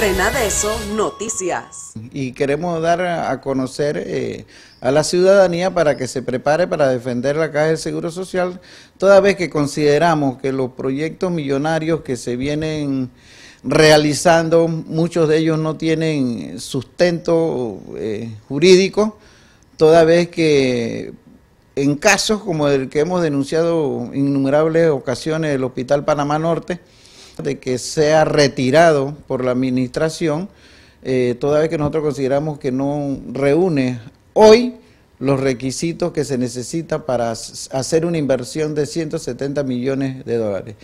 de eso Noticias. Y queremos dar a conocer eh, a la ciudadanía para que se prepare para defender la Caja del Seguro Social, toda vez que consideramos que los proyectos millonarios que se vienen realizando, muchos de ellos no tienen sustento eh, jurídico, toda vez que en casos como el que hemos denunciado innumerables ocasiones el Hospital Panamá Norte, de que sea retirado por la administración, eh, toda vez que nosotros consideramos que no reúne hoy los requisitos que se necesita para hacer una inversión de 170 millones de dólares.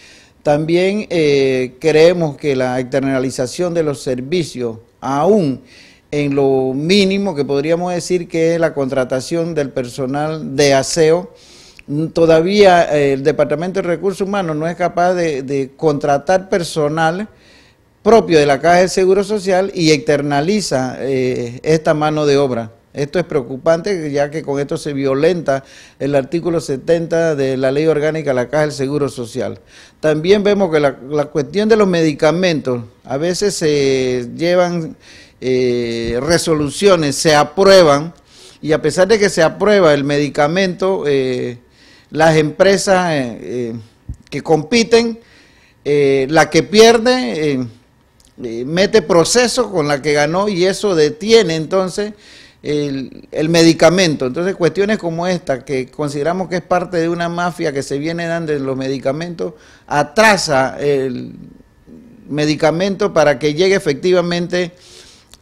También eh, creemos que la externalización de los servicios, aún en lo mínimo que podríamos decir que es la contratación del personal de aseo, Todavía eh, el Departamento de Recursos Humanos no es capaz de, contratar personal propio de la Caja del Seguro Social y externaliza eh, esta mano de obra. Esto es preocupante ya que con esto se violenta el artículo 70 de la ley orgánica de la Caja del Seguro Social. También vemos que la, cuestión de los medicamentos, a veces se llevan eh, resoluciones, se aprueban y a pesar de que se aprueba el medicamento, las empresas eh, eh, que compiten, eh, la que pierde mete proceso con la que ganó y eso detiene entonces el, medicamento. Entonces, cuestiones como esta, que consideramos que es parte de una mafia que se viene dando en los medicamentos, atrasa el medicamento para que llegue efectivamente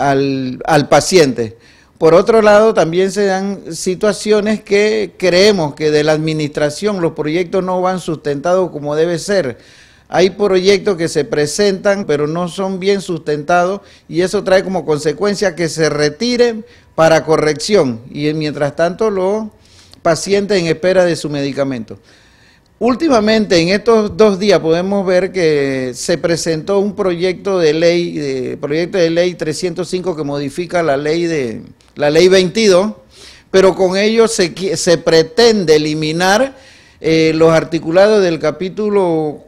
al paciente. Por otro lado, también se dan situaciones que creemos que de la administración los proyectos no van sustentados como debe ser. Hay proyectos que se presentan pero no son bien sustentados y eso trae como consecuencia que se retiren para corrección y mientras tanto los pacientes en espera de su medicamento. Últimamente, en estos dos días, podemos ver que se presentó un proyecto de ley, de, proyecto de ley 305 que modifica la ley de, la ley 22, pero con ello se, pretende eliminar eh, los articulados del capítulo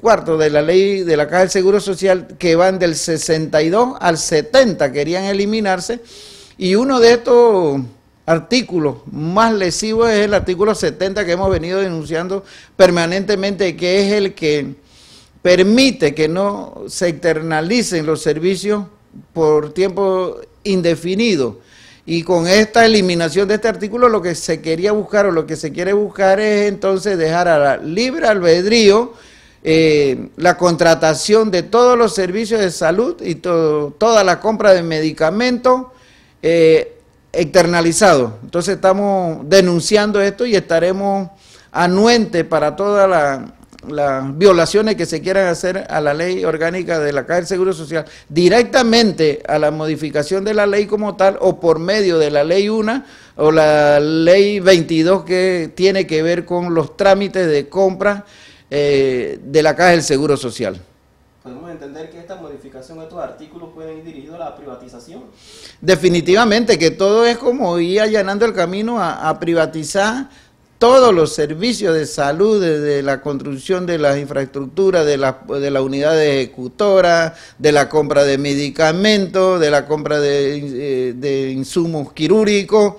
cuarto de la ley de la Caja del Seguro Social que van del 62 al 70, querían eliminarse, y uno de estos artículos más lesivos es el artículo 70 que hemos venido denunciando permanentemente, que es el que permite que no se externalicen los servicios por tiempo indefinido y con esta eliminación de este artículo lo que se quería buscar o lo que se quiere buscar es entonces dejar a la libre albedrío eh, la contratación de todos los servicios de salud y toda la compra de medicamentos eh, externalizados. Entonces estamos denunciando esto y estaremos anuentes para toda la las violaciones que se quieran hacer a la ley orgánica de la Caja del Seguro Social directamente a la modificación de la ley como tal o por medio de la ley 1 o la ley 22 que tiene que ver con los trámites de compra eh, de la Caja del Seguro Social. ¿Podemos entender que esta modificación estos artículos pueden ir dirigidos a la privatización? Definitivamente, que todo es como ir allanando el camino a privatizar todos los servicios de salud, desde la construcción de las infraestructuras, de la, de unidad ejecutora, de la compra de medicamentos, de la compra de, eh, de insumos quirúrgicos,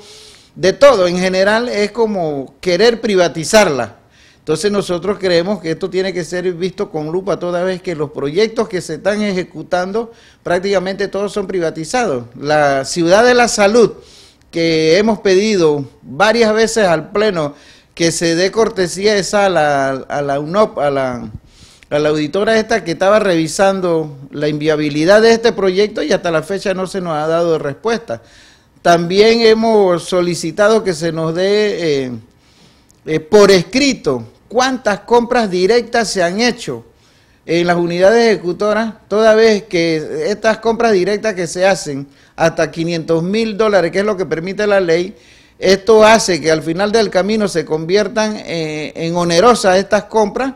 de todo. En general es como querer privatizarla. Entonces nosotros creemos que esto tiene que ser visto con lupa toda vez que los proyectos que se están ejecutando prácticamente todos son privatizados. La ciudad de la salud que hemos pedido varias veces al Pleno que se dé cortesía a la, a la UNOP, a la, auditora esta que estaba revisando la inviabilidad de este proyecto y hasta la fecha no se nos ha dado respuesta. También hemos solicitado que se nos dé eh, eh, por escrito cuántas compras directas se han hecho en las unidades ejecutoras, toda vez que estas compras directas que se hacen hasta 500 mil dólares, que es lo que permite la ley, esto hace que al final del camino se conviertan eh, en onerosas estas compras,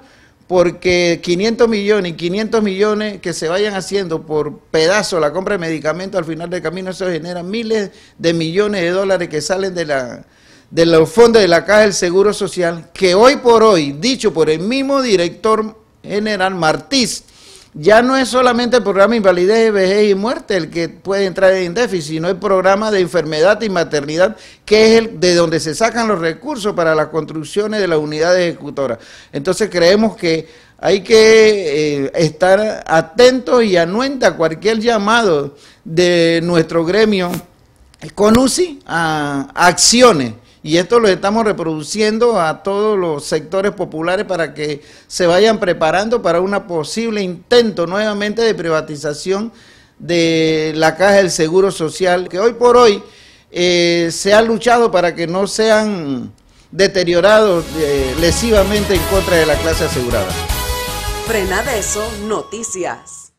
porque 500 millones y 500 millones que se vayan haciendo por pedazo la compra de medicamentos, al final del camino eso genera miles de millones de dólares que salen de la, de los fondos de la Caja del Seguro Social, que hoy por hoy, dicho por el mismo director General Martíz, Ya no es solamente el programa Invalidez, Vejez y Muerte el que puede entrar en déficit, sino el programa de enfermedad y maternidad, que es el de donde se sacan los recursos para las construcciones de las unidades ejecutoras. Entonces creemos que hay que eh, estar atentos y anuentes a cualquier llamado de nuestro gremio con UCI a acciones. Y esto lo estamos reproduciendo a todos los sectores populares para que se vayan preparando para un posible intento nuevamente de privatización de la caja del Seguro Social, que hoy por hoy eh, se ha luchado para que no sean deteriorados eh, lesivamente en contra de la clase asegurada. eso Noticias.